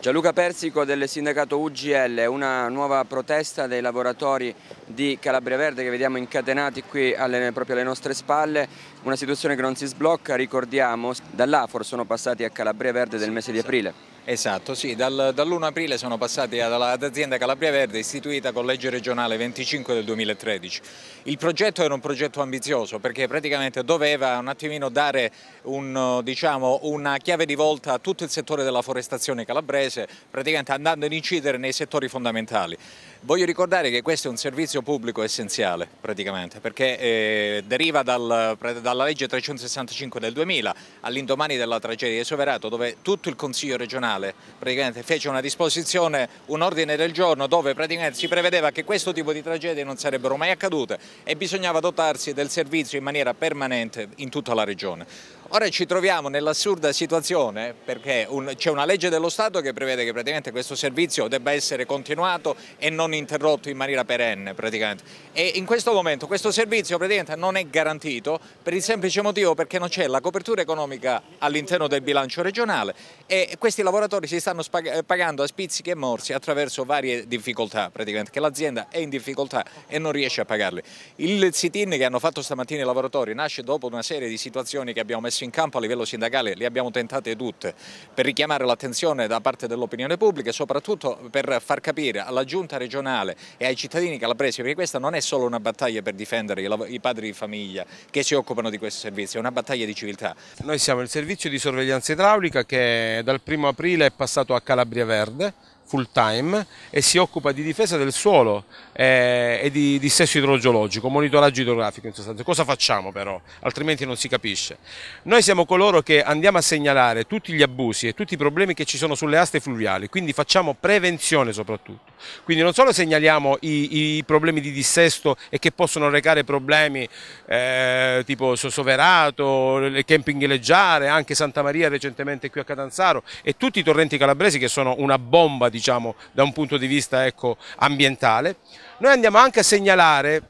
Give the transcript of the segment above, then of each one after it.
Gianluca Persico del sindacato UGL, una nuova protesta dei lavoratori di Calabria Verde che vediamo incatenati qui alle, proprio alle nostre spalle, una situazione che non si sblocca, ricordiamo, dall'Afor sono passati a Calabria Verde nel mese di aprile. Esatto, sì, dal, dall'1 aprile sono passati all'azienda Calabria Verde istituita con legge regionale 25 del 2013. Il progetto era un progetto ambizioso perché praticamente doveva un attimino dare un, diciamo, una chiave di volta a tutto il settore della forestazione calabrese, praticamente andando ad incidere nei settori fondamentali. Voglio ricordare che questo è un servizio pubblico essenziale praticamente perché eh, deriva dal, dalla legge 365 del 2000 all'indomani della tragedia di Soverato dove tutto il Consiglio regionale praticamente fece una disposizione, un ordine del giorno dove praticamente si prevedeva che questo tipo di tragedie non sarebbero mai accadute e bisognava dotarsi del servizio in maniera permanente in tutta la regione. Ora ci troviamo nell'assurda situazione perché un, c'è una legge dello Stato che prevede che praticamente questo servizio debba essere continuato e non interrotto in maniera perenne praticamente. E in questo momento questo servizio praticamente non è garantito per il semplice motivo perché non c'è la copertura economica all'interno del bilancio regionale e questi lavoratori si stanno eh, pagando a spizzichi e morsi attraverso varie difficoltà praticamente, che l'azienda è in difficoltà e non riesce a pagarli. Il sit-in che hanno fatto stamattina i lavoratori nasce dopo una serie di situazioni che abbiamo messo messo in campo a livello sindacale, le abbiamo tentate tutte, per richiamare l'attenzione da parte dell'opinione pubblica e soprattutto per far capire alla giunta regionale e ai cittadini calabresi, perché questa non è solo una battaglia per difendere i padri di famiglia che si occupano di questo servizio, è una battaglia di civiltà. Noi siamo il servizio di sorveglianza idraulica che dal 1 aprile è passato a Calabria Verde, full time e si occupa di difesa del suolo eh, e di dissesto idrogeologico, monitoraggio idrografico in sostanza. Cosa facciamo però? Altrimenti non si capisce. Noi siamo coloro che andiamo a segnalare tutti gli abusi e tutti i problemi che ci sono sulle aste fluviali, quindi facciamo prevenzione soprattutto. Quindi non solo segnaliamo i, i problemi di dissesto e che possono recare problemi eh, tipo Soverato, il camping leggiare, anche Santa Maria recentemente qui a Catanzaro e tutti i torrenti calabresi che sono una bomba di diciamo, da un punto di vista ecco, ambientale. Noi andiamo anche a segnalare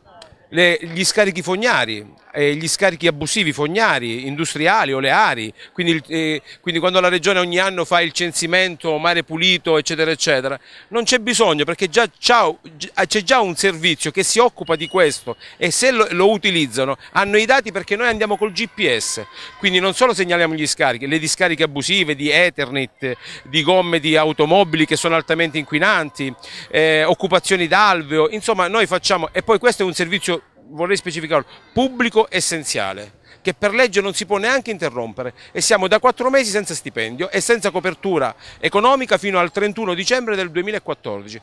le, gli scarichi fognari eh, gli scarichi abusivi fognari, industriali, oleari, quindi, eh, quindi, quando la regione ogni anno fa il censimento, mare pulito eccetera eccetera, non c'è bisogno perché ah, c'è già, già un servizio che si occupa di questo e se lo, lo utilizzano hanno i dati perché noi andiamo col GPS, quindi non solo segnaliamo gli scarichi, le discariche abusive di Ethernet, di gomme di automobili che sono altamente inquinanti, eh, occupazioni d'alveo, insomma noi facciamo, e poi questo è un servizio vorrei specificarlo, pubblico essenziale che per legge non si può neanche interrompere e siamo da quattro mesi senza stipendio e senza copertura economica fino al 31 dicembre del 2014.